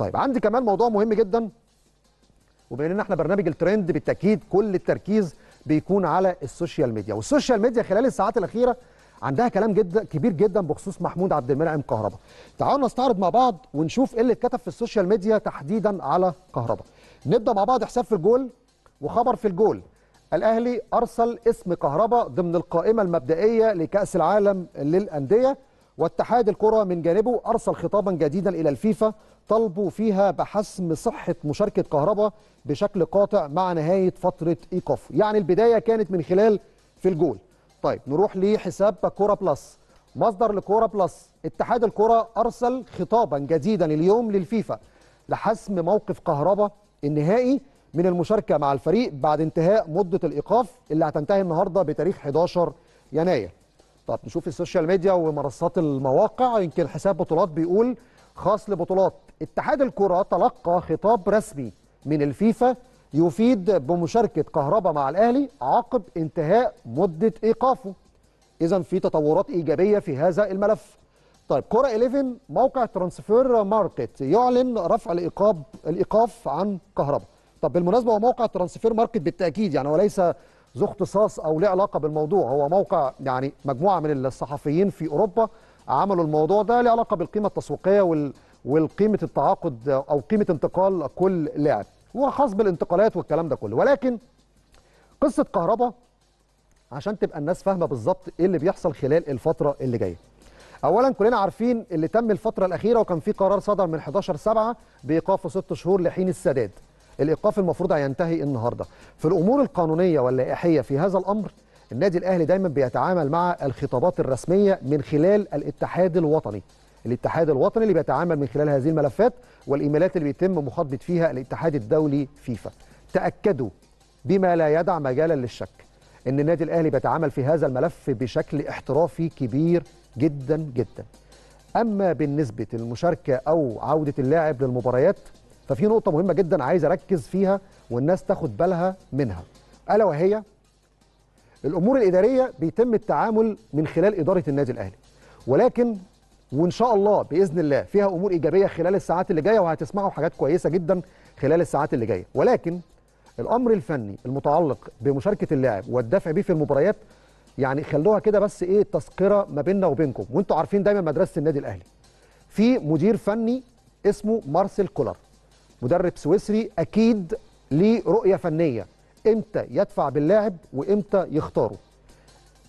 طيب عندي كمان موضوع مهم جدا وبما ان احنا برنامج الترند بالتاكيد كل التركيز بيكون على السوشيال ميديا والسوشيال ميديا خلال الساعات الاخيره عندها كلام جدا كبير جدا بخصوص محمود عبد المنعم كهربا تعالوا نستعرض مع بعض ونشوف ايه اللي اتكتب في السوشيال ميديا تحديدا على كهربا نبدا مع بعض حساب في الجول وخبر في الجول الاهلي ارسل اسم كهربا ضمن القائمه المبدئيه لكاس العالم للانديه واتحاد الكرة من جانبه أرسل خطابا جديدا إلى الفيفا طلبوا فيها بحسم صحة مشاركة كهربا بشكل قاطع مع نهاية فترة إيقافه يعني البداية كانت من خلال في الجول طيب نروح لحساب كورة بلس مصدر لكورة بلس اتحاد الكرة أرسل خطابا جديدا اليوم للفيفا لحسم موقف كهربا النهائي من المشاركة مع الفريق بعد انتهاء مدة الإيقاف اللي هتنتهي النهاردة بتاريخ 11 يناير طب نشوف السوشيال ميديا ومنصات المواقع يمكن حساب بطولات بيقول خاص لبطولات اتحاد الكرة تلقى خطاب رسمي من الفيفا يفيد بمشاركة كهربا مع الأهلي عقب انتهاء مدة إيقافه إذا في تطورات إيجابية في هذا الملف طيب كرة 11 موقع ترانسفير ماركت يعلن رفع الإيقاف الإيقاف عن كهربا طب بالمناسبة هو موقع ترانسفير ماركت بالتأكيد يعني هو ليس ذو اختصاص او له علاقه بالموضوع هو موقع يعني مجموعه من الصحفيين في اوروبا عملوا الموضوع ده له علاقه بالقيمه التسويقيه وال والقيمه التعاقد او قيمه انتقال كل لاعب وخاص بالانتقالات والكلام ده كله ولكن قصه كهربا عشان تبقى الناس فاهمه بالظبط ايه اللي بيحصل خلال الفتره اللي جايه اولا كلنا عارفين اللي تم الفتره الاخيره وكان في قرار صدر من 11 7 بايقافه 6 شهور لحين السداد الايقاف المفروض هينتهي النهارده في الامور القانونيه واللائحيه في هذا الامر النادي الاهلي دايما بيتعامل مع الخطابات الرسميه من خلال الاتحاد الوطني الاتحاد الوطني اللي بيتعامل من خلال هذه الملفات والايميلات اللي بيتم مخاطبه فيها الاتحاد الدولي فيفا تاكدوا بما لا يدع مجالا للشك ان النادي الاهلي بيتعامل في هذا الملف بشكل احترافي كبير جدا جدا اما بالنسبه للمشاركه او عوده اللاعب للمباريات ففي نقطة مهمة جدا عايز أركز فيها والناس تاخد بالها منها ألا وهي الأمور الإدارية بيتم التعامل من خلال إدارة النادي الأهلي ولكن وإن شاء الله بإذن الله فيها أمور إيجابية خلال الساعات اللي جاية وهتسمعوا حاجات كويسة جدا خلال الساعات اللي جاية ولكن الأمر الفني المتعلق بمشاركة اللاعب والدفع به في المباريات يعني خلوها كده بس إيه تذكرة ما بيننا وبينكم وأنتوا عارفين دايما مدرسة النادي الأهلي في مدير فني اسمه مارسيل كولر مدرب سويسري اكيد ليه رؤيه فنيه امتى يدفع باللاعب وامتى يختاره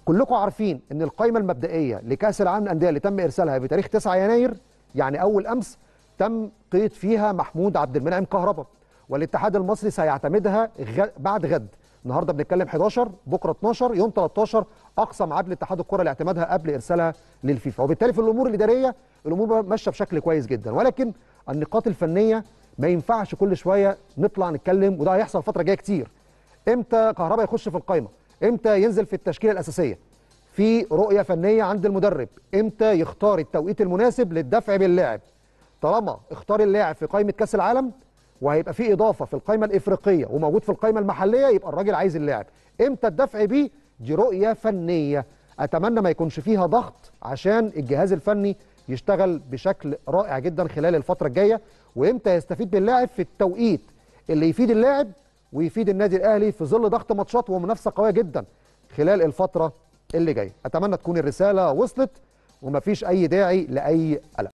كلكم عارفين ان القائمه المبدئيه لكاس العالم للانديه اللي تم ارسالها بتاريخ 9 يناير يعني اول امس تم قيد فيها محمود عبد المنعم كهربا والاتحاد المصري سيعتمدها بعد غد النهارده بنتكلم 11 بكره 12 يوم 13 اقصى ميعاد لاتحاد الكره لاعتمادها قبل ارسالها للفيفا وبالتالي في الامور الاداريه الامور ماشيه بشكل كويس جدا ولكن النقاط الفنيه ما ينفعش كل شويه نطلع نتكلم وده هيحصل الفتره الجايه كتير امتى كهربا يخش في القايمه امتى ينزل في التشكيله الاساسيه في رؤيه فنيه عند المدرب امتى يختار التوقيت المناسب للدفع باللاعب طالما اختار اللاعب في قائمه كاس العالم وهيبقى في اضافه في القائمه الافريقيه وموجود في القائمه المحليه يبقى الراجل عايز اللاعب امتى الدفع بيه دي رؤيه فنيه اتمنى ما يكونش فيها ضغط عشان الجهاز الفني يشتغل بشكل رائع جدا خلال الفتره الجايه وامتى يستفيد باللاعب في التوقيت اللي يفيد اللاعب ويفيد النادي الاهلي في ظل ضغط ماتشات ومنافسه قويه جدا خلال الفتره اللي جايه اتمنى تكون الرساله وصلت ومفيش اي داعي لاي قلق